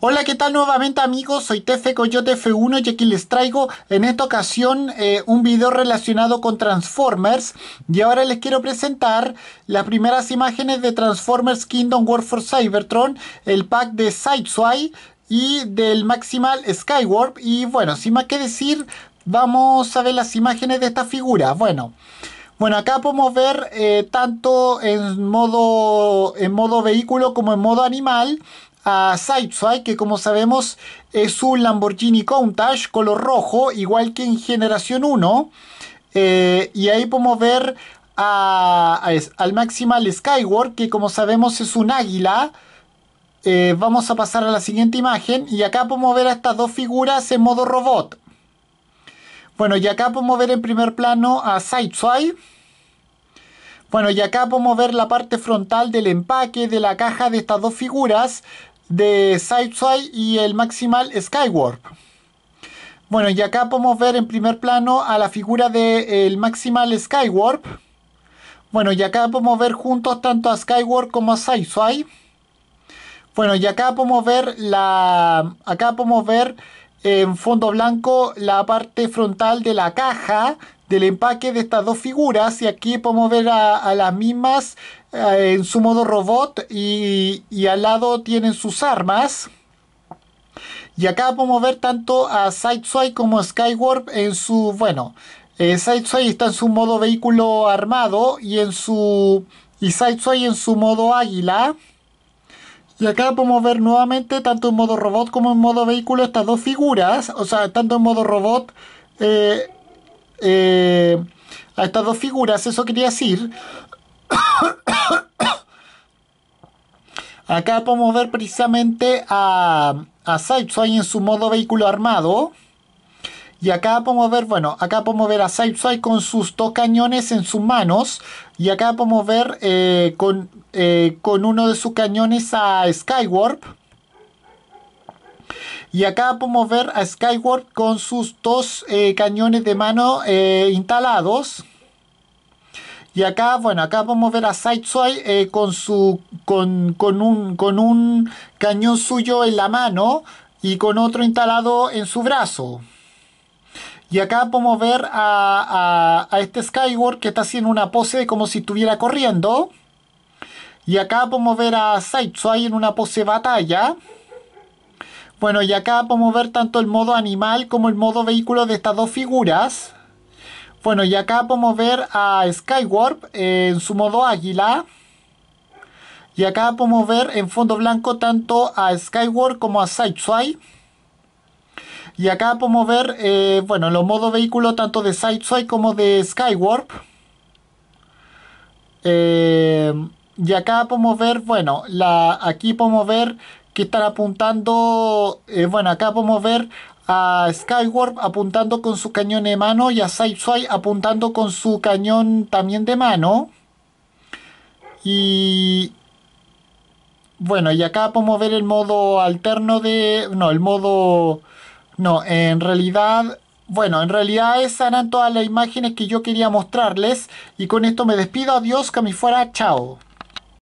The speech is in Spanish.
Hola, ¿qué tal nuevamente amigos? Soy TF Coyote F1 y aquí les traigo en esta ocasión eh, un video relacionado con Transformers y ahora les quiero presentar las primeras imágenes de Transformers Kingdom War for Cybertron, el pack de Sideswipe y del Maximal Skywarp y bueno, sin más que decir, vamos a ver las imágenes de esta figura. Bueno, bueno, acá podemos ver eh, tanto en modo, en modo vehículo como en modo animal a Sideswipe, que como sabemos es un Lamborghini Countach color rojo, igual que en Generación 1. Eh, y ahí podemos ver a, al Maximal Skyward, que como sabemos es un águila. Eh, vamos a pasar a la siguiente imagen y acá podemos ver a estas dos figuras en modo robot. Bueno, y acá podemos ver en primer plano a Sideswipe. Bueno, y acá podemos ver la parte frontal del empaque de la caja de estas dos figuras de Sideswipe y el Maximal Skywarp. Bueno, y acá podemos ver en primer plano a la figura del Maximal Skywarp. Bueno, y acá podemos ver juntos tanto a Skywarp como a Sideswipe. Bueno, y acá podemos ver la. Acá podemos ver en fondo blanco la parte frontal de la caja del empaque de estas dos figuras y aquí podemos ver a, las mismas eh, en su modo robot y, al lado tienen sus armas y acá podemos ver tanto a Sideswipe como a Skywarp en su bueno eh, está en su modo vehículo armado y en su y Sideswipe en su modo águila y acá podemos ver nuevamente tanto en modo robot como en modo vehículo estas dos figuras o sea tanto en modo robot eh, eh, a estas dos figuras. Eso quería decir. Acá podemos ver precisamente a, a en su modo vehículo armado. Y acá podemos ver, bueno, acá podemos ver a Sideswipe con sus dos cañones en sus manos. Y acá podemos ver eh, con, eh, con uno de sus cañones a Skywarp. Y acá podemos ver a Skyward con sus dos eh, cañones de mano eh, instalados. Y acá, bueno, acá podemos ver a Sideswipe eh, con, su, con, un, con un cañón suyo en la mano y con otro instalado en su brazo. Y acá podemos ver a, este Skyward que está haciendo una pose como si estuviera corriendo. Y acá podemos ver a Sideswipe en una pose batalla. Bueno, y acá podemos ver tanto el modo animal como el modo vehículo de estas dos figuras. Bueno, y acá podemos ver a Skywarp eh, en su modo águila. Y acá podemos ver en fondo blanco tanto a Skywarp como a Sideswipe. Y acá podemos ver, eh, bueno, los modos vehículo tanto de Sideswipe como de Skywarp. Eh, y acá podemos ver, bueno, la, aquí podemos ver que están apuntando, eh, bueno, acá podemos ver a Skywarp apuntando con su cañón de mano y a Sideswipe apuntando con su cañón también de mano. Y bueno, y acá podemos ver el modo alterno de... No, el modo... No, en realidad... Bueno, en realidad esas eran todas las imágenes que yo quería mostrarles. Y con esto me despido. Adiós, que fuera. Chao.